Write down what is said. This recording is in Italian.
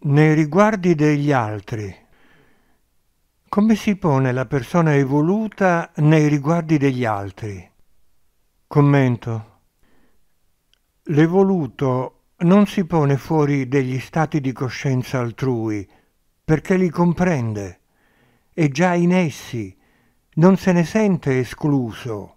Nei riguardi degli altri, come si pone la persona evoluta nei riguardi degli altri? Commento. L'evoluto non si pone fuori degli stati di coscienza altrui, perché li comprende, è già in essi, non se ne sente escluso